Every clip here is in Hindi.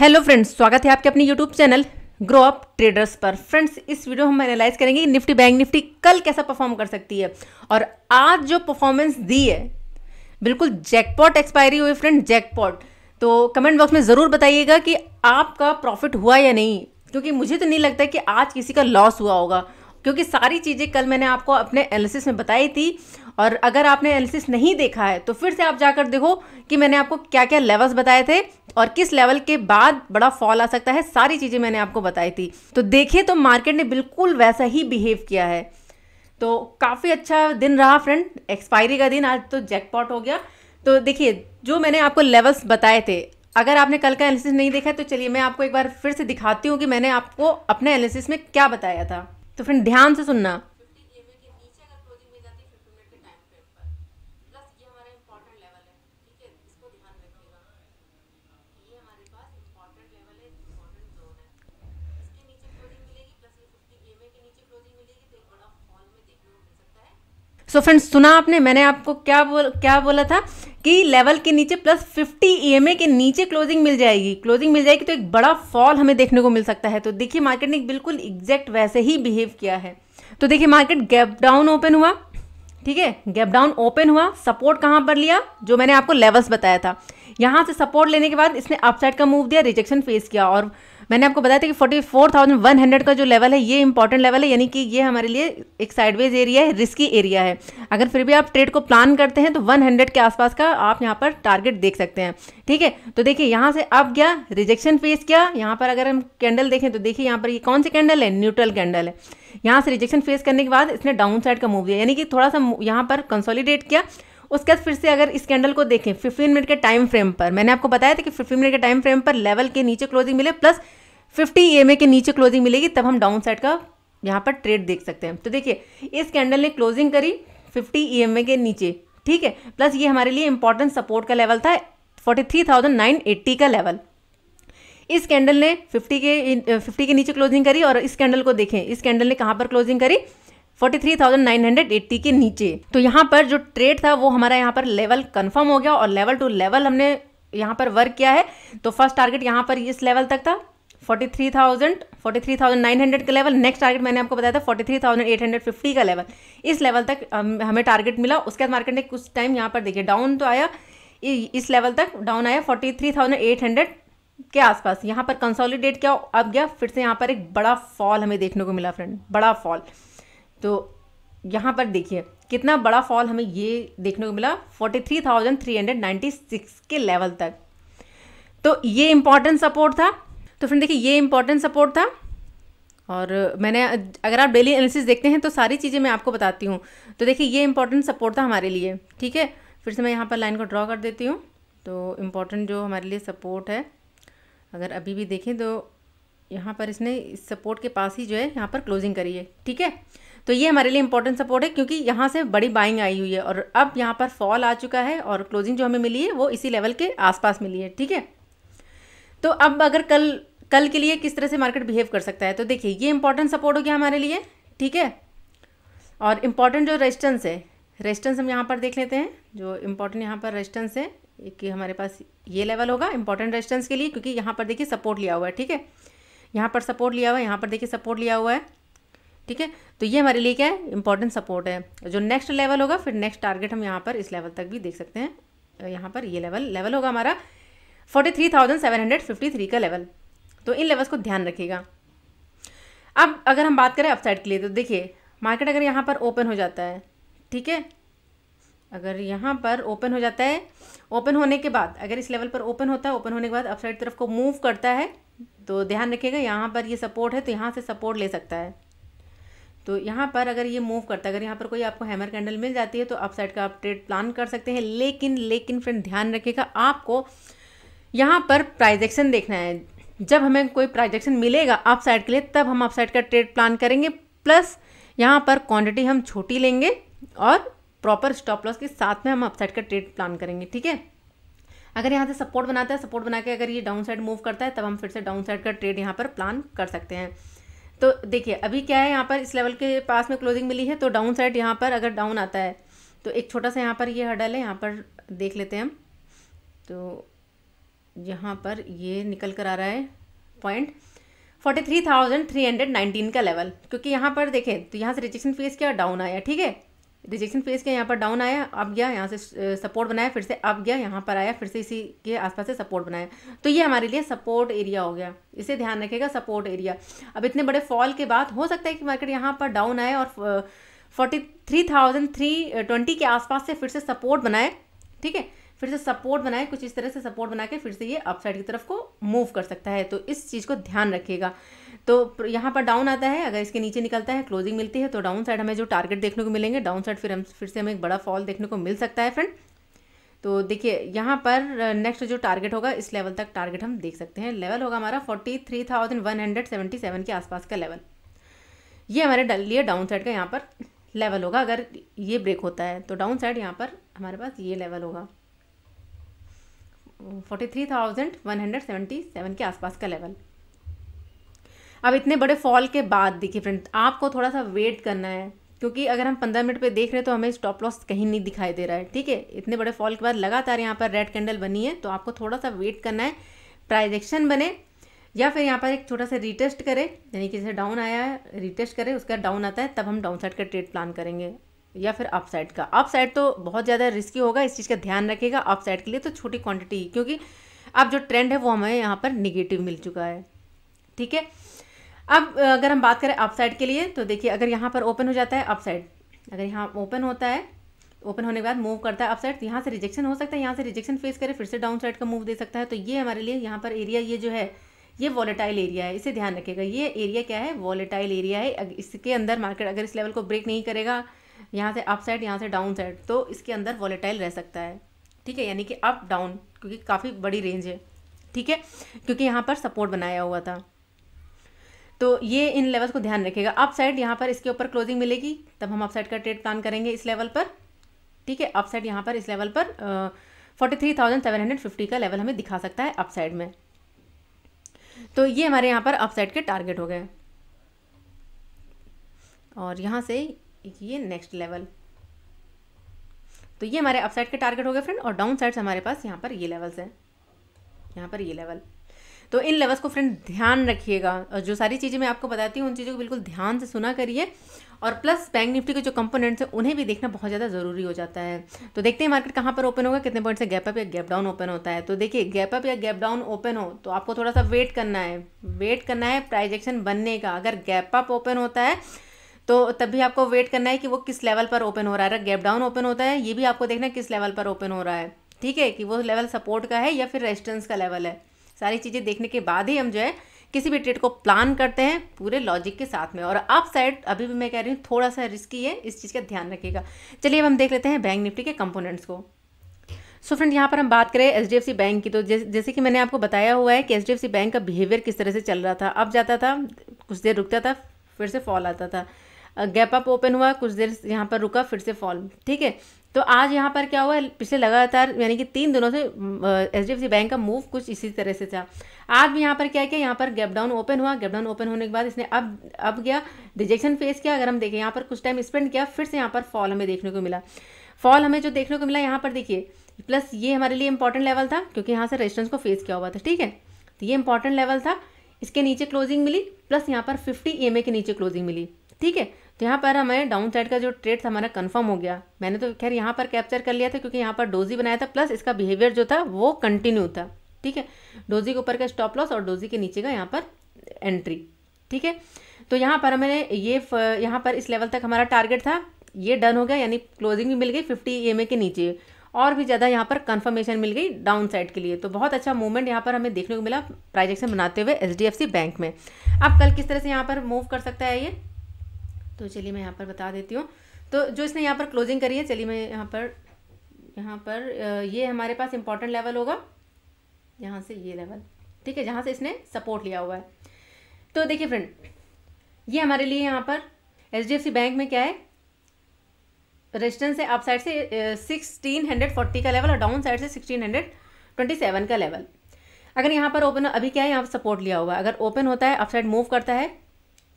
हेलो फ्रेंड्स स्वागत है आपके अपने YouTube channel Grow Up Traders पर फ्रेंड्स इस वीडियो हम एनालाइज करेंगे निफ्टी बैंक निफ्टी कल कैसा परफॉर्म कर सकती है और आज जो परफॉर्मेंस दी है बिल्कुल जैकपॉट एक्सपायरी हुई फ्रेंड जैकपॉट तो कमेंट बॉक्स में ज़रूर बताइएगा कि आपका प्रॉफिट हुआ या नहीं क्योंकि मुझे तो नहीं लगता कि आज किसी का लॉस हुआ होगा क्योंकि सारी चीज़ें कल मैंने आपको अपने एनालिसिस में बताई थी और अगर आपने एनालिसिस नहीं देखा है तो फिर से आप जाकर देखो कि मैंने आपको क्या क्या लेवल्स बताए थे और किस लेवल के बाद बड़ा फॉल आ सकता है सारी चीज़ें मैंने आपको बताई थी तो देखे तो मार्केट ने बिल्कुल वैसा ही बिहेव किया है तो काफ़ी अच्छा दिन रहा फ्रेंड एक्सपायरी का दिन आज तो जैकपॉट हो गया तो देखिए जो मैंने आपको लेवल्स बताए थे अगर आपने कल का एनालिसिस नहीं देखा तो चलिए मैं आपको एक बार फिर से दिखाती हूँ कि मैंने आपको अपने एनालिसिस में क्या बताया था तो फ्रेंड ध्यान से सुनना सो so फ्रेंड्स सुना आपने मैंने आपको क्या बोल क्या बोला था कि लेवल के नीचे प्लस 50 ईएमए के नीचे क्लोजिंग मिल जाएगी क्लोजिंग मिल जाएगी तो एक बड़ा फॉल हमें देखने को मिल सकता है तो देखिए मार्केट ने बिल्कुल एग्जैक्ट वैसे ही बिहेव किया है तो देखिए मार्केट गैप डाउन ओपन हुआ ठीक है गैप डाउन ओपन हुआ सपोर्ट कहाँ पर लिया जो मैंने आपको लेवल्स बताया था यहाँ से सपोर्ट लेने के बाद इसने अपसाइड का मूव दिया रिजेक्शन फेस किया और मैंने आपको बताया था कि forty four thousand one hundred का जो लेवल है ये इंपॉर्टेंट लेवल है यानी कि ये हमारे लिए एक साइडवेज एरिया है रिस्की एरिया है अगर फिर भी आप ट्रेड को प्लान करते हैं तो वन हंड्रेड के आसपास का आप यहाँ पर टारगेट देख सकते हैं ठीक है तो देखिए यहाँ से अब गया रिजेक्शन फेस किया यहाँ पर अगर हम कैंडल देखें तो देखिए यहाँ पर ये कौन सी कैंडल है न्यूट्रल कैंडल है यहाँ से रिजेक्शन फेस करने के बाद इसने डाउन साइड का मूव दिया यानी कि थोड़ा सा यहाँ पर कंसोलिडेट किया उसके बाद फिर से अगर इस कैंडल को देखें 15 मिनट के टाइम फ्रेम पर मैंने आपको बताया था कि 15 मिनट के टाइम फ्रेम पर लेवल के नीचे क्लोजिंग मिले प्लस फिफ्टी एम e के नीचे क्लोजिंग मिलेगी तब हम डाउन साइड का यहाँ पर ट्रेड देख सकते हैं तो देखिए इस कैंडल ने क्लोजिंग करी फिफ्टी ई e के नीचे ठीक है प्लस ये हमारे लिए इंपॉर्टेंट सपोर्ट का लेवल था forty three thousand nine eighty का लेवल इस कैंडल ने फिफ्टी के फिफ्टी के नीचे क्लोजिंग करी और इस कैंडल को देखें इस कैंडल ने कहाँ पर क्लोजिंग करी 43,980 के नीचे तो यहाँ पर जो ट्रेड था वो हमारा यहाँ पर लेवल कंफर्म हो गया और लेवल टू लेवल हमने यहाँ पर वर्क किया है तो फर्स्ट टारगेट यहाँ पर इस लेवल तक था 43,000, three thousand forty three thousand nine hundred का लेवल नेक्स्ट टारगेट मैंने आपको बताया था 43,850 थ्री एट का लेवल इस लेवल तक हमें टारगेट मिला उसके बाद मार्केट ने कुछ टाइम यहाँ पर देखिए डाउन तो आया इस लेवल तक डाउन आया फोर्टी थ्री थाउजेंड एट के आसपास यहाँ पर कंसोलिडेट क्या अब गया फिर से यहाँ पर एक बड़ा फॉल हमें देखने को मिला फ्रेंड बड़ा फॉल तो यहाँ पर देखिए कितना बड़ा फॉल हमें ये देखने को मिला forty three thousand three hundred ninety six के लेवल तक तो ये इंपॉर्टेंट सपोर्ट था तो फ्रेंड देखिए ये इंपॉर्टेंट सपोर्ट था और मैंने अगर आप डेली एनालिसिस देखते हैं तो सारी चीज़ें मैं आपको बताती हूँ तो देखिए ये इंपॉर्टेंट सपोर्ट था हमारे लिए ठीक है फिर से मैं यहाँ पर लाइन को ड्रॉ कर देती हूँ तो इम्पॉर्टेंट जो हमारे लिए सपोर्ट है अगर अभी भी देखें तो यहाँ पर इसने इस सपोर्ट के पास ही जो है यहाँ पर क्लोजिंग करी है ठीक है तो ये हमारे लिए इंपॉर्टेंट सपोर्ट है क्योंकि यहाँ से बड़ी बाइंग आई हुई है और अब यहाँ पर फॉल आ चुका है और क्लोजिंग जो हमें मिली है वो इसी लेवल के आसपास मिली है ठीक है तो अब अगर कल कल के लिए किस तरह से मार्केट बिहेव कर सकता है तो देखिए ये इंपॉर्टेंट सपोर्ट हो गया हमारे लिए ठीक है और इम्पॉर्टेंट जो रेजिस्टेंस है रेजिस्टेंस हम यहाँ पर देख लेते हैं जो इम्पॉर्टेंट यहाँ पर रेजिस्टेंस है कि हमारे पास ये लेवल होगा इंपॉर्टेंट रेजिस्टेंस के लिए क्योंकि यहाँ पर देखिए सपोर्ट लिया हुआ है ठीक है यहाँ पर सपोर्ट लिया हुआ है यहाँ पर देखिए सपोर्ट लिया हुआ है ठीक है तो ये हमारे लिए क्या है इंपॉर्टेंट सपोर्ट है जो नेक्स्ट लेवल होगा फिर नेक्स्ट टारगेट हम यहाँ पर इस लेवल तक भी देख सकते हैं यहाँ पर ये लेवल लेवल होगा हमारा forty three thousand seven hundred fifty three का लेवल तो इन लेवल्स को ध्यान रखिएगा अब अगर हम बात करें अपसाइड के लिए तो देखिए मार्केट अगर यहाँ पर ओपन हो जाता है ठीक है अगर यहाँ पर ओपन हो जाता है ओपन होने के बाद अगर इस लेवल पर ओपन होता है ओपन होने के बाद अपसाइड तरफ को मूव करता है तो ध्यान रखिएगा यहाँ पर ये सपोर्ट है तो यहाँ से सपोर्ट ले सकता है तो यहाँ पर अगर ये मूव करता है अगर यहाँ पर कोई आपको हैमर कैंडल मिल जाती है तो अपसाइड का आप ट्रेड प्लान कर सकते हैं लेकिन लेकिन फ्रेंड ध्यान रखिएगा आपको यहाँ पर प्राइजेक्शन देखना है जब हमें कोई प्राइजेक्शन मिलेगा आप साइड के लिए तब हम अप साइड का ट्रेड प्लान करेंगे प्लस यहाँ पर क्वांटिटी हम छोटी लेंगे और प्रॉपर स्टॉप लॉस के साथ में हम अपसाइड साइड का ट्रेड प्लान करेंगे ठीक है अगर यहाँ से सपोर्ट बनाता है सपोर्ट बना के अगर ये डाउन साइड मूव करता है तब हम फिर से डाउन साइड का ट्रेड यहाँ पर प्लान कर सकते हैं तो देखिए अभी क्या है यहाँ पर इस लेवल के पास में क्लोजिंग मिली है तो डाउन साइड यहाँ पर अगर डाउन आता है तो एक छोटा सा यहाँ पर ये हडल है यहाँ पर देख लेते हैं हम तो यहाँ पर ये निकल कर आ रहा है point forty three thousand three hundred nineteen का लेवल क्योंकि यहाँ पर देखें तो यहाँ से रिजेक्शन फेस क्या डाउन आया ठीक है रिजेक्शन फेस क्या यहाँ पर डाउन आया अब गया यहाँ से सपोर्ट बनाया फिर से अब गया यहाँ पर आया फिर से इसी के आसपास से सपोर्ट बनाया तो ये हमारे लिए सपोर्ट एरिया हो गया इसे ध्यान रखेगा सपोर्ट एरिया अब इतने बड़े फॉल के बाद हो सकता है कि मार्केट यहाँ पर डाउन आए और forty three thousand three twenty के आसपास से फिर से सपोर्ट बनाए ठीक है फिर से सपोर्ट बनाए कुछ इस तरह से सपोर्ट बना के फिर से ये अपसाइड की तरफ को मूव कर सकता है तो इस चीज़ को ध्यान रखिएगा तो यहाँ पर डाउन आता है अगर इसके नीचे निकलता है क्लोजिंग मिलती है तो डाउन साइड हमें जो टारगेट देखने को मिलेंगे डाउन साइड फिर हम फिर से हमें एक बड़ा फॉल देखने को मिल सकता है फ्रेंड तो देखिए यहाँ पर नेक्स्ट जो टारगेट होगा इस लेवल तक टारगेट हम देख सकते हैं लेवल होगा हमारा forty three thousand one hundred seventy seven के आसपास का लेवल ये हमारे लिए डाउन साइड का यहाँ पर लेवल होगा अगर ये ब्रेक होता है तो डाउन साइड यहाँ पर हमारे पास ये लेवल होगा forty three thousand one hundred seventy seven के आसपास का लेवल अब इतने बड़े फॉल के बाद देखिए फ्रेंड आपको थोड़ा सा वेट करना है क्योंकि अगर हम पंद्रह मिनट पे देख रहे हैं तो हमें स्टॉप लॉस कहीं नहीं दिखाई दे रहा है ठीक है इतने बड़े फॉल के बाद लगातार यहाँ पर रेड कैंडल बनी है तो आपको थोड़ा सा वेट करना है प्राइजेक्शन बने या फिर यहाँ पर एक छोटा सा रिटेस्ट करें यानी कि जैसे डाउन आया है रिटेस्ट करें उसका डाउन आता है तब हम डाउन साइड का ट्रेड प्लान करेंगे या फिर अपसाइड का अपसाइड साइड तो बहुत ज़्यादा रिस्की होगा इस चीज़ का ध्यान रखेगा अपसाइड साइड के लिए तो छोटी क्वांटिटी क्योंकि अब जो ट्रेंड है वो हमें यहाँ पर निगेटिव मिल चुका है ठीक है अब अगर हम बात करें अपसाइड साइड के लिए तो देखिए अगर यहाँ पर ओपन हो जाता है अपसाइड अगर यहाँ ओपन होता है ओपन होने के बाद मूव करता है अपसाइड तो यहाँ से रिजेक्शन हो सकता है यहाँ से रिजेक्शन फेस करे फिर से डाउन साइड का मूव दे सकता है तो ये हमारे लिए यहाँ पर एरिया ये जो है ये वॉलेटाइल एरिया है इसे ध्यान रखेगा ये एरिया क्या है वॉलेटाइल एरिया है इसके अंदर मार्केट अगर इस लेवल को ब्रेक नहीं करेगा यहाँ से अप साइड यहाँ से डाउन साइड तो इसके अंदर वॉलेटाइल रह सकता है ठीक है यानी कि अप डाउन क्योंकि काफ़ी बड़ी रेंज है ठीक है क्योंकि यहाँ पर सपोर्ट बनाया हुआ था तो ये इन लेवल्स को ध्यान रखिएगा अप साइड यहाँ पर इसके ऊपर क्लोजिंग मिलेगी तब हम अप साइड का ट्रेड प्लान करेंगे इस लेवल पर ठीक है अप साइड यहाँ पर इस लेवल पर forty three thousand seven hundred fifty का लेवल हमें दिखा सकता है अप साइड में तो ये हमारे यहाँ पर अप साइड के टारगेट हो गए और यहाँ से ये नेक्स्ट लेवल तो ये हमारे अपसाइड के टारगेट हो गए फ्रेंड और डाउन साइड हमारे पास यहाँ पर ये लेवल्स हैं यहाँ पर ये लेवल तो इन लेवल्स को फ्रेंड ध्यान रखिएगा और जो सारी चीज़ें मैं आपको बताती हूँ उन चीज़ों को बिल्कुल ध्यान से सुना करिए और प्लस बैंक निफ्टी के जो कंपोनेंट्स हैं उन्हें भी देखना बहुत ज़्यादा ज़रूरी हो जाता है तो देखते हैं मार्केट कहाँ पर ओपन होगा कितने पॉइंट से गैप अप या गैप डाउन ओपन होता है तो देखिए गैप अप या गैप डाउन ओपन हो तो आपको थोड़ा सा वेट करना है वेट करना है प्राइजेक्शन बनने का अगर गैप अप ओपन होता है तो तब भी आपको वेट करना है कि वो किस लेवल पर ओपन हो रहा है अगर गैप डाउन ओपन होता है ये भी आपको देखना है किस लेवल पर ओपन हो रहा है ठीक है कि वो लेवल सपोर्ट का है या फिर रेजिस्टेंस का लेवल है सारी चीज़ें देखने के बाद ही हम जो है किसी भी ट्रेड को प्लान करते हैं पूरे लॉजिक के साथ में और अप साइड अभी भी मैं कह रही हूँ थोड़ा सा रिस्की है इस चीज़ का ध्यान रखिएगा चलिए अब हम देख लेते हैं बैंक निफ्टी के कंपोनेंट्स को सो फ्रेंड यहाँ पर हम बात करें H D F C bank की तो जैसे जैसे कि मैंने आपको बताया हुआ है कि H D F C bank का बिहेवियर किस तरह से चल रहा था अब जाता था कुछ देर रुकता था फिर से फॉल आता था गैप अप ओपन हुआ कुछ देर यहाँ पर रुका फिर से फॉल ठीक है तो आज यहाँ पर क्या हुआ है पिछले लगातार यानी कि तीन दिनों से एच बैंक का मूव कुछ इसी तरह से था आज भी यहाँ पर क्या किया यहाँ पर गैप डाउन ओपन हुआ गैप डाउन ओपन होने के बाद इसने अब अब गया रिजेक्शन फेस किया अगर हम देखें यहाँ पर कुछ टाइम स्पेंड किया फिर से यहाँ पर फॉल हमें देखने को मिला फॉल हमें जो देखने को मिला यहाँ पर देखिए प्लस ये हमारे लिए इंपॉर्टेंट लेवल था क्योंकि यहाँ से रेजिस्टेंस को फेस किया हुआ था ठीक है तो ये इंपॉर्टेंट लेवल था इसके नीचे क्लोजिंग मिली प्लस यहाँ पर फिफ्टी ई के नीचे क्लोजिंग मिली ठीक है तो यहाँ पर हमें डाउन साइड का जो ट्रेड था हमारा कन्फर्म हो गया मैंने तो खैर यहाँ पर कैप्चर कर लिया था क्योंकि यहाँ पर डोजी बनाया था प्लस इसका बिहेवियर जो था वो कंटिन्यू था ठीक है डोजी के ऊपर का स्टॉप लॉस और डोजी के नीचे का यहाँ पर एंट्री ठीक है तो यहाँ पर हमें ये यहाँ पर इस लेवल तक हमारा टारगेट था ये डन हो गया यानी क्लोजिंग भी मिल गई फिफ्टी ई के नीचे और भी ज़्यादा यहाँ पर कंफर्मेशन मिल गई डाउन साइड के लिए तो बहुत अच्छा मूवमेंट यहाँ पर हमें देखने को मिला प्राइजेक्शन बनाते हुए एच बैंक में अब कल किस तरह से यहाँ पर मूव कर सकता है ये तो चलिए मैं यहाँ पर बता देती हूँ तो जो इसने यहाँ पर क्लोजिंग करी है चलिए मैं यहाँ पर यहाँ पर ये हमारे पास इंपॉर्टेंट लेवल होगा यहाँ से ये लेवल ठीक है जहाँ से इसने सपोर्ट लिया हुआ है तो देखिए फ्रेंड ये हमारे लिए यहाँ पर एच बैंक में क्या है रेजिस्टेंस है अप साइड से सिक्सटीन हंड्रेड फोर्टी का लेवल और डाउन साइड से सिक्सटीन हंड्रेड ट्वेंटी सेवन का लेवल अगर यहाँ पर ओपन अभी क्या है यहाँ पर सपोर्ट लिया हुआ है अगर ओपन होता है अप साइड मूव करता है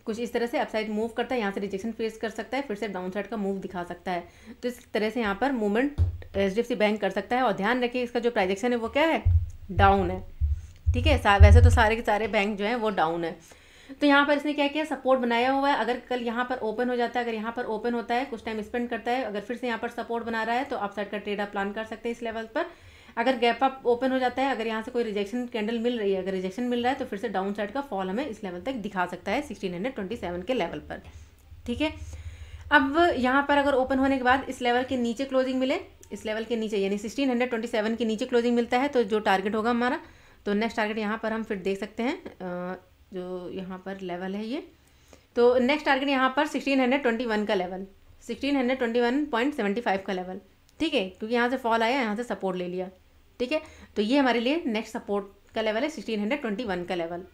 कुछ इस तरह से अपसाइड मूव करता है यहाँ से रिजेक्शन फेस कर सकता है फिर से डाउन साइड का मूव दिखा सकता है तो इस तरह से यहाँ पर मूवमेंट एच डी बैंक कर सकता है और ध्यान रखिए इसका जो प्राइजेक्शन है वो क्या है डाउन है ठीक है वैसे तो सारे के सारे बैंक जो हैं वो डाउन है तो यहाँ पर इसने क्या किया सपोर्ट बनाया हुआ है अगर कल यहाँ पर ओपन हो जाता है अगर यहाँ पर ओपन होता है कुछ टाइम स्पेंड करता है अगर फिर से यहाँ पर सपोर्ट बना रहा है तो आप साइड का ट्रेड आप प्लान कर सकते हैं इस लेवल पर अगर गैप अप ओपन हो जाता है अगर यहाँ से कोई रिजेक्शन कैंडल मिल रही है अगर रिजेक्शन मिल रहा है तो फिर से डाउन साइड का फॉल हमें इस लेवल तक दिखा सकता है सिक्सटीन हंड्रेड ट्वेंटी सेवन के लेवल पर ठीक है अब यहाँ पर अगर ओपन होने के बाद इस लेवल के नीचे क्लोजिंग मिले इस लेवल के नीचे यानी सिक्सटीन हंड्रेड ट्वेंटी सेवन के नीचे क्लोजिंग मिलता है तो जो टारगेट होगा हमारा तो नेक्स्ट टारगेट यहाँ पर हम फिर देख सकते हैं जो यहाँ पर लेवल है ये तो नेक्स्ट टारगेट यहाँ पर सिक्सटीन हंड्रेड ट्वेंटी वन का level sixteen hundred twenty one point seventy five का लेवल ठीक है क्योंकि यहाँ से फॉल आया यहाँ से सपोर्ट ले लिया ठीक है तो ये हमारे लिए नेक्स्ट सपोर्ट का लेवल है सिक्सटीन हंड्रेड ट्वेंटी वन का लेवल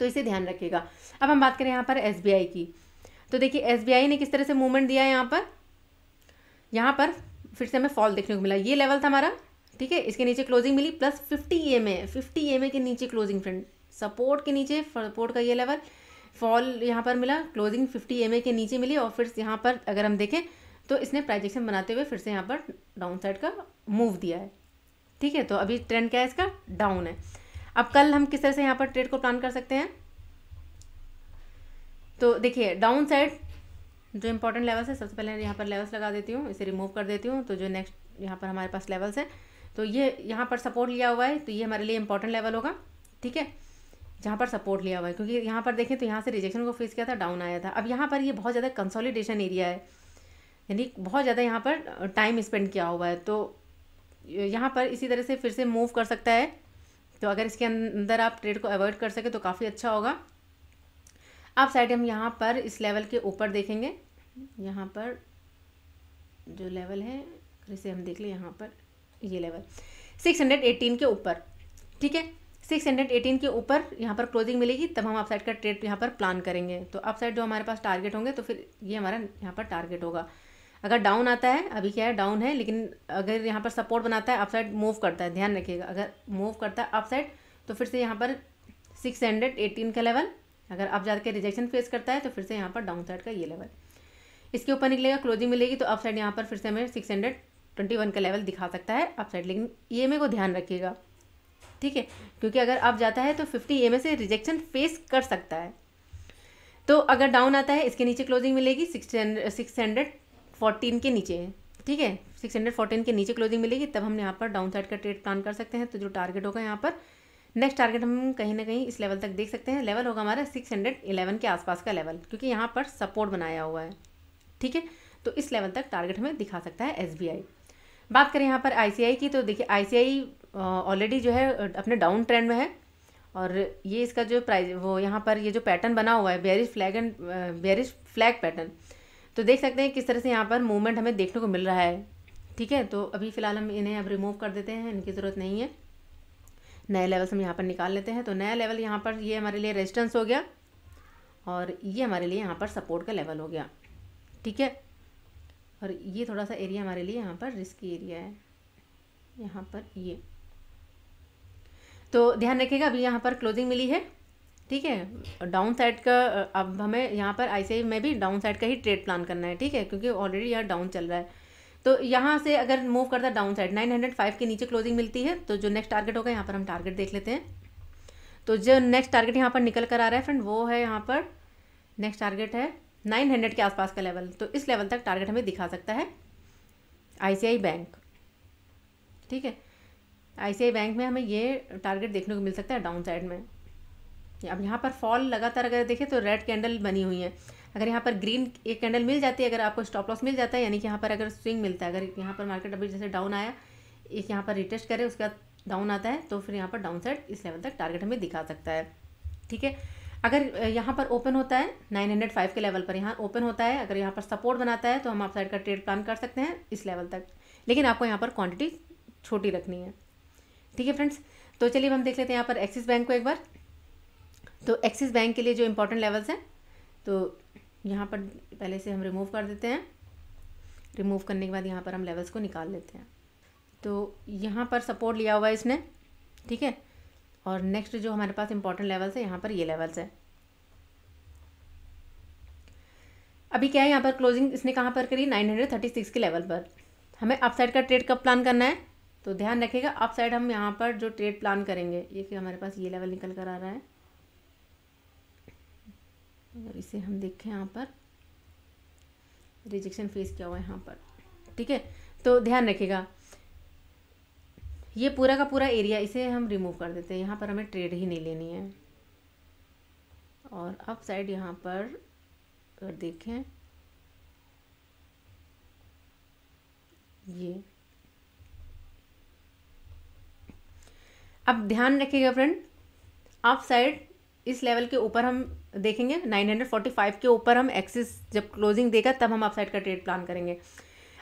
तो इसे ध्यान रखिएगा अब हम बात करें यहाँ पर एस बी आई की तो देखिए एस बी आई ने किस तरह से मूवमेंट दिया है यहाँ पर यहाँ पर फिर से हमें फॉल देखने को मिला ये लेवल था हमारा ठीक है इसके नीचे क्लोजिंग मिली plus fifty M A fifty M A के नीचे क्लोजिंग फ्रेंड सपोर्ट के नीचे सपोर्ट का ये लेवल फॉल यहाँ पर मिला क्लोजिंग फिफ्टी एम ए के नीचे मिली और फिर यहाँ पर अगर हम देखें तो इसने प्राइजेक्शन बनाते हुए फिर से यहाँ पर डाउन साइड का मूव दिया है ठीक है तो अभी ट्रेंड क्या है इसका डाउन है अब कल हम किस तरह से यहाँ पर ट्रेड को प्लान कर सकते हैं तो देखिए डाउन साइड जो इम्पोर्टेंट लेवल्स है सबसे पहले यहाँ पर लेवल्स लगा देती हूँ इसे रिमूव कर देती हूँ तो जो नेक्स्ट यहाँ पर हमारे पास लेवल्स हैं तो ये यहाँ पर सपोर्ट लिया हुआ है तो ये हमारे लिए इम्पोर्टेंट लेवल होगा ठीक है जहाँ पर सपोर्ट लिया हुआ है क्योंकि यहाँ पर देखें तो यहाँ से रिजेक्शन को फेस किया था डाउन आया था अब यहाँ पर ये यह बहुत ज़्यादा कंसोलिडेशन एरिया है यानी बहुत ज़्यादा यहाँ पर टाइम स्पेंड किया हुआ है तो यहाँ पर इसी तरह से फिर से मूव कर सकता है तो अगर इसके अंदर आप ट्रेड को अवॉइड कर सके तो काफ़ी अच्छा होगा आप साइड हम यहाँ पर इस लेवल के ऊपर देखेंगे यहाँ पर जो लेवल है इसे हम देख लें यहाँ पर ये लेवल सिक्स हंड्रेड एटीन के ऊपर ठीक है सिक्स हंड्रेड एटीन के ऊपर यहाँ पर क्लोजिंग मिलेगी तब हम अपसाइड का ट्रेड यहाँ पर प्लान करेंगे तो अपसाइड जो हमारे पास टारगेट होंगे तो फिर ये हमारा यहाँ पर टारगेट होगा अगर डाउन आता है अभी क्या है डाउन है लेकिन अगर यहाँ पर सपोर्ट बनाता है अपसाइड मूव करता है ध्यान रखिएगा अगर मूव करता है अपसाइड तो फिर से यहाँ पर सिक्स हंड्रेड एटीन का लेवल अगर आप जाकर रिजेक्शन फेस करता है तो फिर से यहाँ पर डाउन साइड का ये लेवल इसके ऊपर निकलेगा क्लोजिंग मिलेगी तो अपसाइड यहाँ पर फिर से हमें सिक्स हंड्रेड ट्वेंटी वन का लेवल दिखा सकता है अपसाइड लेकिन ई एम ए को ध्यान रखिएगा ठीक है क्योंकि अगर अप जाता है तो फिफ्टी ई एम ए से रिजेक्शन फेस कर सकता है तो अगर डाउन आता है इसके नीचे क्लोजिंग मिलेगी सिक्स हंड्रेड फोर्टीन के नीचे है ठीक है सिक्स हंड्रेड फोर्टीन के नीचे क्लोजिंग मिलेगी तब हम यहाँ पर डाउन साइड का ट्रेड प्लान कर सकते हैं तो जो टारगेट होगा यहाँ पर नेक्स्ट टारगेट हम कहीं ना कहीं इस लेवल तक देख सकते हैं लेवल होगा हमारा सिक्स हंड्रेड इलेवन के आसपास का लेवल क्योंकि यहाँ पर सपोर्ट बनाया हुआ है ठीक है तो इस लेवल तक टारगेट हमें दिखा सकता है एस बात करें यहाँ पर आई की तो देखिए आई ऑलरेडी जो है अपने डाउन ट्रेंड में है और ये इसका जो प्राइस वो यहाँ पर ये जो पैटर्न बना हुआ है bearish flag and bearish flag pattern तो देख सकते हैं किस तरह से यहाँ पर मूवमेंट हमें देखने को मिल रहा है ठीक है तो अभी फ़िलहाल हम इन्हें अब रिमूव कर देते हैं इनकी ज़रूरत नहीं है नए लेवल से हम यहाँ पर निकाल लेते हैं तो नया लेवल यहाँ पर ये हमारे लिए रेजिस्टेंस हो गया और ये हमारे लिए यहाँ पर सपोर्ट का लेवल हो गया ठीक है और ये थोड़ा सा एरिया हमारे लिए यहाँ पर रिस्की एरिया है यहाँ पर ये तो ध्यान रखिएगा अभी यहाँ पर क्लोजिंग मिली है ठीक है डाउन साइड का अब हमें यहाँ पर आई में भी डाउन साइड का ही ट्रेड प्लान करना है ठीक है क्योंकि ऑलरेडी यहाँ डाउन चल रहा है तो यहाँ से अगर मूव करता है downside nine hundred five के नीचे क्लोजिंग मिलती है तो जो नेक्स्ट टारगेट होगा यहाँ पर हम टारगेट देख लेते हैं तो जो नेक्स्ट टारगेट यहाँ पर निकल कर आ रहा है फ्रेंड वो है यहाँ पर नेक्स्ट टारगेट है नाइन हंड्रेड के आसपास का लेवल तो इस लेवल तक टारगेट हमें दिखा सकता है आईसीआई बैंक ठीक है आईसीआई बैंक में हमें ये टारगेट देखने को मिल सकता है डाउन साइड में अब यहाँ पर फॉल लगातार अगर देखें तो रेड कैंडल बनी हुई है अगर यहाँ पर ग्रीन एक कैंडल मिल जाती है अगर आपको स्टॉप लॉस मिल जाता है यानी कि यहाँ पर अगर स्विंग मिलता है अगर यहाँ पर मार्केट अभी जैसे डाउन आया एक यहाँ पर रिटेस्ट करे उसके बाद डाउन आता है तो फिर यहाँ पर डाउन साइड इस लेवल तक टारगेट हमें दिखा सकता है ठीक है अगर यहाँ पर ओपन होता है 905 के लेवल पर यहाँ ओपन होता है अगर यहाँ पर सपोर्ट बनाता है तो हम आप साइड का ट्रेड प्लान कर सकते हैं इस लेवल तक लेकिन आपको यहाँ पर क्वांटिटी छोटी रखनी है ठीक है फ्रेंड्स तो चलिए हम देख लेते हैं यहाँ पर एक्सिस बैंक को एक बार तो एक्सिस बैंक के लिए जो इम्पोर्टेंट लेवल्स हैं तो यहाँ पर पहले से हम रिमूव कर देते हैं रिमूव करने के बाद यहाँ पर हम लेवल्स को निकाल लेते हैं तो यहाँ पर सपोर्ट लिया हुआ है इसने ठीक है और नेक्स्ट जो हमारे पास इम्पोर्टेंट लेवल्स है यहाँ पर ये लेवल्स है अभी क्या है यहाँ पर क्लोजिंग इसने कहाँ पर करी 936 के लेवल पर हमें अपसाइड का ट्रेड कब प्लान करना है तो ध्यान रखिएगा अपसाइड हम यहाँ पर जो ट्रेड प्लान करेंगे ये कि हमारे पास ये लेवल निकल कर आ रहा है अगर इसे हम देखें यहाँ पर रिजेक्शन फेस क्या हुआ है यहाँ पर ठीक है तो ध्यान रखिएगा ये पूरा का पूरा एरिया इसे हम रिमूव कर देते हैं यहाँ पर हमें ट्रेड ही नहीं लेनी है और अप साइड यहाँ पर अगर देखें ये अब ध्यान रखिएगा फ्रेंड अप साइड इस लेवल के ऊपर हम देखेंगे 945 के ऊपर हम एक्सिस जब क्लोजिंग देगा तब हम अपसाइड का ट्रेड प्लान करेंगे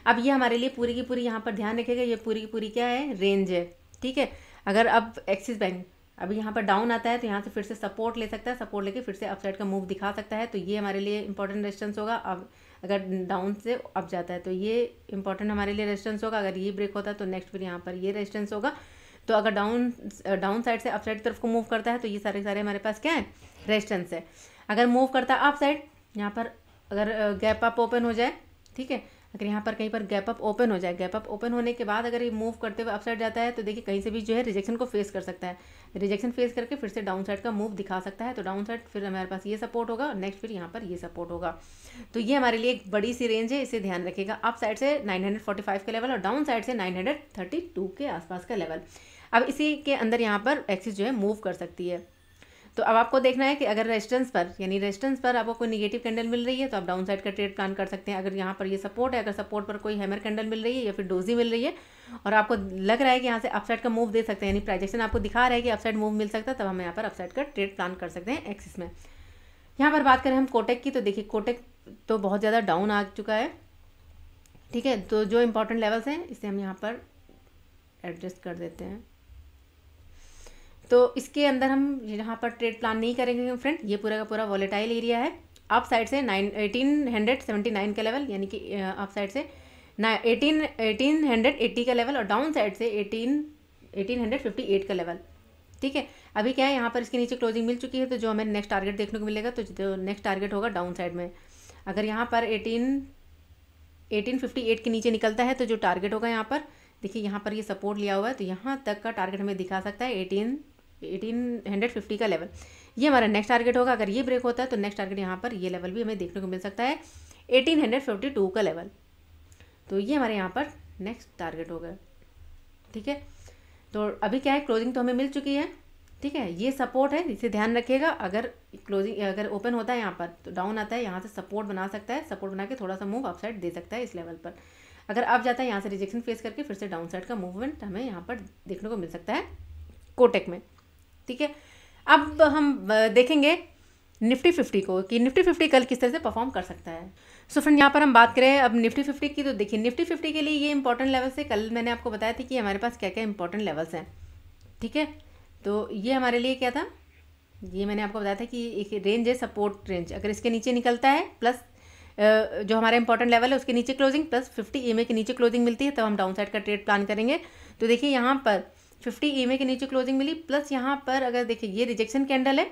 अब ये हमारे लिए पूरी की पूरी यहाँ पर ध्यान रखेगा ये पूरी की पूरी क्या है रेंज है ठीक है अगर अब एक्सिस बैंक अभी यहाँ पर डाउन आता है तो यहाँ से फिर से सपोर्ट ले सकता है सपोर्ट लेके फिर से अपसाइड का मूव दिखा सकता है तो ये हमारे लिए इंपॉर्टेंट रेस्टेंस होगा अब अगर डाउन से अप जाता है तो ये इंपॉर्टेंट हमारे लिए रेस्टेंस होगा अगर ये ब्रेक होता है तो नेक्स्ट फिर यहाँ पर ये रेस्टेंस होगा तो अगर डाउन डाउन साइड से अपसाइड की तरफ को मूव करता है तो ये सारे सारे हमारे पास क्या है रेजिस्टेंस है अगर मूव करता अप साइड यहाँ पर अगर गैप अप ओपन हो जाए ठीक है अगर यहाँ पर कहीं पर गैप अप ओपन हो जाए गैप अप ओपन होने के बाद अगर ये मूव करते हुए अपसाइड जाता है तो देखिए कहीं से भी जो है रिजेक्शन को फेस कर सकता है रिजेक्शन फेस करके फिर से डाउन साइड का मूव दिखा सकता है तो डाउन साइड फिर हमारे पास ये सपोर्ट होगा नेक्स्ट फिर यहाँ पर ये सपोर्ट होगा तो ये हमारे लिए एक बड़ी सी रेंज है इसे ध्यान रखेगा अप साइड से फाइव का लेवल और डाउन साइड से टू के आसपास का लेवल अब इसी के अंदर यहाँ पर एक्सिस जो है मूव कर सकती है तो अब आपको देखना है कि अगर रेजिस्टेंस पर यानी रेजिस्टेंस पर आपको कोई निगेटिव कैंडल मिल रही है तो आप डाउन साइड का ट्रेड प्लान कर सकते हैं अगर यहाँ पर ये यह सपोर्ट है अगर सपोर्ट पर कोई हैमर कैंडल मिल रही है या फिर डोजी मिल रही है और आपको लग रहा है कि यहाँ से अपसाइड का मूव दे सकते हैं यानी प्राइजेक्शन आपको दिखा रहा है कि अपसाइड मूव मिल सकता है तब हम यहाँ पर अपसाइड का ट्रेड प्लान कर सकते हैं एक्सिस में यहाँ पर बात करें हम कोटेक की तो देखिए कोटेक तो बहुत ज़्यादा डाउन आ चुका है ठीक है तो जो इम्पोर्टेंट लेवल्स हैं इसे हम यहाँ पर एडजस्ट कर देते हैं तो इसके अंदर हम यहाँ पर ट्रेड प्लान नहीं करेंगे फ्रेंड ये पूरा का पूरा वॉलेटाइल एरिया है अप साइड से nine eighteen hundred seventy nine का लेवल यानी कि अप साइड से ना एटीन एटीन हंड्रेड एट्टी का लेवल और डाउन साइड से eighteen eighteen hundred fifty eight का लेवल ठीक है अभी क्या है यहाँ पर इसके नीचे क्लोजिंग मिल चुकी है तो जो हमें नेक्स्ट टारगेट देखने को मिलेगा तो जो नेक्स्ट टारगेट होगा डाउन साइड में अगर यहाँ पर एटीन एटीन फिफ्टी एट के नीचे निकलता है तो जो टारगेट होगा यहाँ पर देखिए यहाँ पर ये यह सपोर्ट लिया हुआ है तो यहाँ तक का टारगेट हमें दिखा सकता है एटीन एटीन हंड्रेड फिफ्टी का लेवल ये हमारा नेक्स्ट टारगेट होगा अगर ये ब्रेक होता है तो नेक्स्ट टारगेट यहाँ पर ये लेवल भी हमें देखने को मिल सकता है एटीन हंड्रेड फिफ्टी टू का लेवल तो ये हमारे यहाँ पर नेक्स्ट टारगेट होगा ठीक है तो अभी क्या है क्लोजिंग तो हमें मिल चुकी है ठीक है ये सपोर्ट है इसे ध्यान रखिएगा अगर क्लोजिंग अगर ओपन होता है यहाँ पर तो डाउन आता है यहाँ से सपोर्ट बना सकता है सपोर्ट बना के थोड़ा सा मूव अपसाइड दे सकता है इस लेवल पर अगर अब जाता है यहाँ से रिजेक्शन फेस करके फिर से डाउन साइड का मूवमेंट हमें यहाँ पर देखने को मिल सकता है कोटेक में ठीक है अब हम देखेंगे निफ्टी फिफ्टी को कि निफ्टी फिफ्टी कल किस तरह से परफॉर्म कर सकता है सो फ्रेंड यहाँ पर हम बात करें अब निफ्टी फिफ्टी की तो देखिए निफ्टी फिफ्टी के लिए ये इंपॉर्टेंट लेवल्स है कल मैंने आपको बताया था कि हमारे पास क्या क्या इंपॉर्टेंट लेवल्स हैं ठीक है तो ये हमारे लिए क्या था ये मैंने आपको बताया था कि एक रेंज है सपोर्ट रेंज अगर इसके नीचे निकलता है प्लस जो हमारा इंपॉर्टेंट लेवल है उसके नीचे क्लोजिंग प्लस फिफ्टी ई के नीचे क्लोजिंग मिलती है तब तो हम डाउन साइड का ट्रेड प्लान करेंगे तो देखिए यहाँ पर फिफ्टी ई के नीचे क्लोजिंग मिली प्लस यहाँ पर अगर देखिए ये रिजेक्शन कैंडल है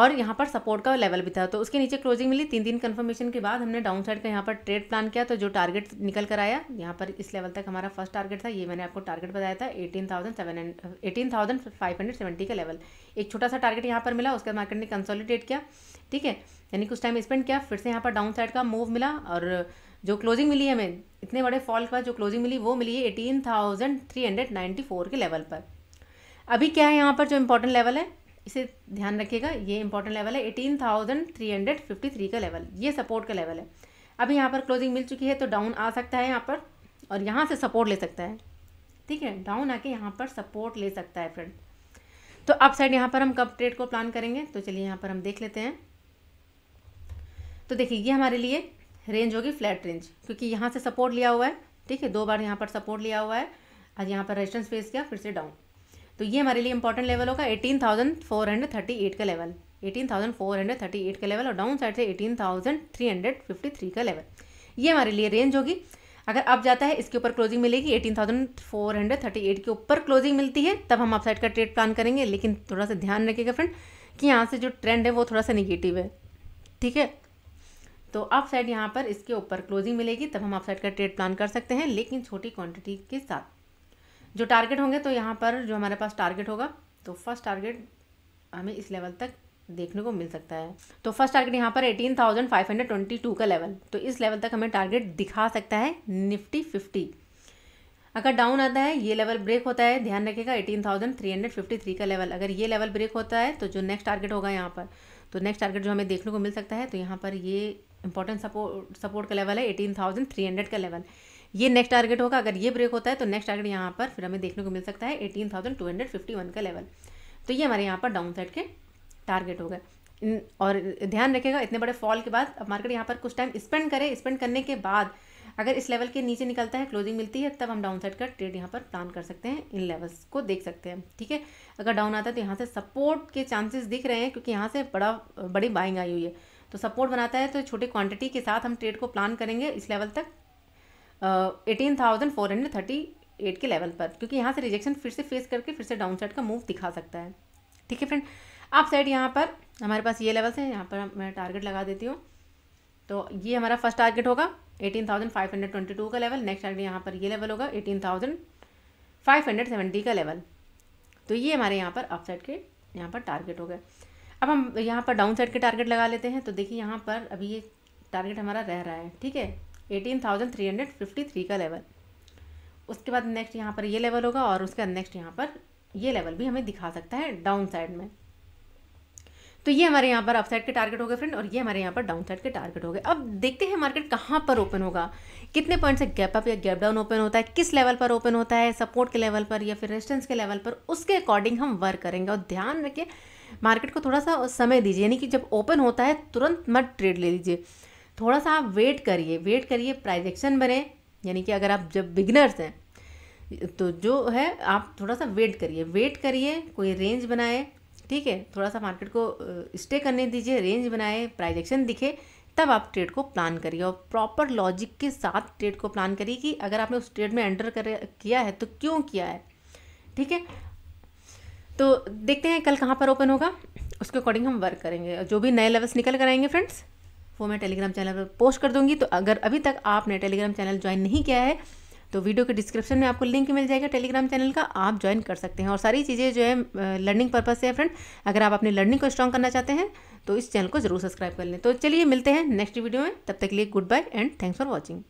और यहाँ पर सपोर्ट का लेवल भी था तो उसके नीचे क्लोजिंग मिली तीन दिन कंफर्मेशन के बाद हमने डाउन साइड का यहाँ पर ट्रेड प्लान किया तो जो टारगेट निकल कर आया यहाँ पर इस लेवल तक हमारा फर्स्ट टारगेट था ये मैंने आपको टारगेट बताया था eighteen thousand seven eighteen thousand five hundred seventy का लेवल एक छोटा सा टारगेट यहाँ पर मिला उसके बाद मार्केट ने कंसोलिडेट किया ठीक है यानी कुछ टाइम स्पेंड किया फिर से यहाँ पर डाउन साइड का मूव मिला और जो क्लोजिंग मिली है हमें इतने बड़े फॉल के बाद जो क्लोजिंग मिली वो मिली है eighteen thousand three hundred ninety four के लेवल पर अभी क्या है यहाँ पर जो इम्पोर्टेंट लेवल है इसे ध्यान रखिएगा ये इंपॉर्टेंट लेवल है eighteen thousand three hundred fifty three का लेवल ये सपोर्ट का लेवल है अभी यहाँ पर क्लोजिंग मिल चुकी है तो डाउन आ सकता है यहाँ पर और यहाँ से सपोर्ट ले सकता है ठीक है डाउन आके यहाँ पर सपोर्ट ले सकता है फ्रेंड तो अप साइड यहाँ पर हम कब ट्रेड को प्लान करेंगे तो चलिए यहाँ पर हम देख लेते हैं तो देखिए ये हमारे लिए रेंज होगी फ्लैट रेंज क्योंकि यहाँ से सपोर्ट लिया हुआ है ठीक है दो बार यहाँ पर सपोर्ट लिया हुआ है और यहाँ पर रेजिस्टेंस फेस किया फिर से डाउन तो ये हमारे लिए इंपॉर्टेंट लेवल होगा eighteen thousand four hundred thirty eight का level eighteen thousand four hundred thirty eight का लेवल और डाउन साइड से eighteen thousand three hundred fifty three का लेवल ये हमारे लिए रेंज होगी अगर अब जाता है इसके ऊपर क्लोजिंग मिलेगी eighteen thousand four hundred thirty eight के ऊपर क्लोजिंग मिलती है तब हम अपसाइड का ट्रेड प्लान करेंगे लेकिन थोड़ा सा ध्यान रखिएगा फ्रेंड कि यहाँ से जो ट्रेंड है वो थोड़ा सा निगेटिव है ठीक है तो आप साइड यहाँ पर इसके ऊपर क्लोजिंग मिलेगी तब हम अप साइड का ट्रेड प्लान कर सकते हैं लेकिन छोटी क्वांटिटी के साथ जो टारगेट होंगे तो यहाँ पर जो हमारे पास टारगेट होगा तो फर्स्ट टारगेट हमें इस लेवल तक देखने को मिल सकता है तो फर्स्ट टारगेट यहाँ पर 18,522 का लेवल तो इस लेवल तक हमें टारगेट दिखा सकता है निफ्टी फिफ्टी अगर डाउन आता है ये लेवल ब्रेक होता है ध्यान रखिएगा 18,353 का लेवल अगर ये लेवल ब्रेक होता है तो जो नेक्स्ट टारगेट होगा यहाँ पर तो नेक्स्ट टारगेट जो हमें देखने को मिल सकता है तो यहाँ पर ये इंपॉर्टेंट सपोर्ट सपोर्ट का लेवल है एटीन थाउजेंड थ्री हंड्रेड का लेवल ये नेक्स्ट टारगेट होगा अगर ये ब्रेक होता है तो नेक्स्ट टारगेट यहाँ पर फिर हमें देखने को मिल सकता है eighteen thousand two hundred fifty one का लेवल तो ये हमारे यहाँ पर डाउन साइड के टारगेट हो गए और ध्यान रखेगा इतने बड़े फॉल के बाद अब मार्केट यहाँ पर कुछ टाइम स्पेंड करे स्पेंड करने के बाद अगर इस लेवल के नीचे निकलता है क्लोजिंग मिलती है तब हम डाउन साइड का ट्रेड यहाँ पर प्लान कर सकते हैं इन लेवल्स को देख सकते हैं ठीक है अगर डाउन आता है तो यहाँ से सपोर्ट के चांसेस दिख रहे हैं क्योंकि यहाँ से बड़ा बड़ी बाइंग आई हुई है तो सपोर्ट बनाता है तो छोटे क्वांटिटी के साथ हम ट्रेड को प्लान करेंगे इस लेवल तक eighteen thousand four hundred thirty eight के लेवल पर क्योंकि यहाँ से रिजेक्शन फिर से फेस करके फिर से डाउन साइड का मूव दिखा सकता है ठीक है फ्रेंड आप साइड यहाँ पर हमारे पास ये लेवल्स हैं यहाँ पर मैं टारगेट लगा देती हूँ तो ये हमारा फर्स्ट टारगेट होगा eighteen thousand five hundred twenty two का लेवल नेक्स्ट टारगेट यहाँ पर ये लेवल होगा eighteen thousand five hundred seventy का लेवल तो ये हमारे यहाँ पर अपसाइड के यहाँ पर टारगेट हो गए अब हम यहाँ पर डाउन साइड के टारगेट लगा लेते हैं तो देखिए यहाँ पर अभी ये टारगेट हमारा रह रहा है ठीक है eighteen thousand three hundred fifty three का लेवल उसके बाद नेक्स्ट यहाँ पर ये लेवल होगा और उसके बाद नेक्स्ट यहाँ पर ये लेवल भी हमें दिखा सकता है डाउन साइड में तो ये हमारे यहाँ पर अपसाइड के टारगेट हो गए फ्रेंड और ये हमारे यहाँ पर डाउन साइड के टारगेट हो गए अब देखते हैं मार्केट कहाँ पर ओपन होगा कितने पॉइंट से गैप अप या गैप डाउन ओपन होता है किस लेवल पर ओपन होता है सपोर्ट के लेवल पर या फिर रेजिस्टेंस के लेवल पर उसके अकॉर्डिंग हम वर्क करेंगे और ध्यान रखें मार्केट को थोड़ा सा समय दीजिए यानी कि जब ओपन होता है तुरंत मत ट्रेड ले लीजिए थोड़ा सा आप वेट करिए वेट करिए प्राइजेक्शन बने यानी कि अगर आप जब बिगनर्स हैं तो जो है आप थोड़ा सा वेट करिए वेट करिए कोई रेंज बनाए ठीक है थोड़ा सा मार्केट को स्टे करने दीजिए रेंज बनाए प्राइजेक्शन दिखे तब आप ट्रेड को प्लान करिए और प्रॉपर लॉजिक के साथ ट्रेड को प्लान करिए कि अगर आपने उस ट्रेड में एंटर कर किया है तो क्यों किया है ठीक है तो देखते हैं कल कहाँ पर ओपन होगा उसके अकॉर्डिंग हम वर्क करेंगे और जो भी नए लेवल्स निकल कर आएंगे फ्रेंड्स वो मैं टेलीग्राम चैनल पर पोस्ट कर दूंगी तो अगर अभी तक आपने टेलीग्राम चैनल ज्वाइन नहीं किया है तो वीडियो के डिस्क्रिप्शन में आपको लिंक मिल जाएगा टेलीग्राम चैनल का आप ज्वाइन कर सकते हैं और सारी चीज़ें जो है लर्निंग पर्पज़ से है फ्रेंड अगर आप अपनी लर्निंग को स्ट्रॉन्ग करना चाहते हैं तो इस चैनल को जरूर सब्सक्राइब कर लें तो चलिए मिलते हैं नेक्स्ट वीडियो में तब तक के लिए good bye and thanks for watching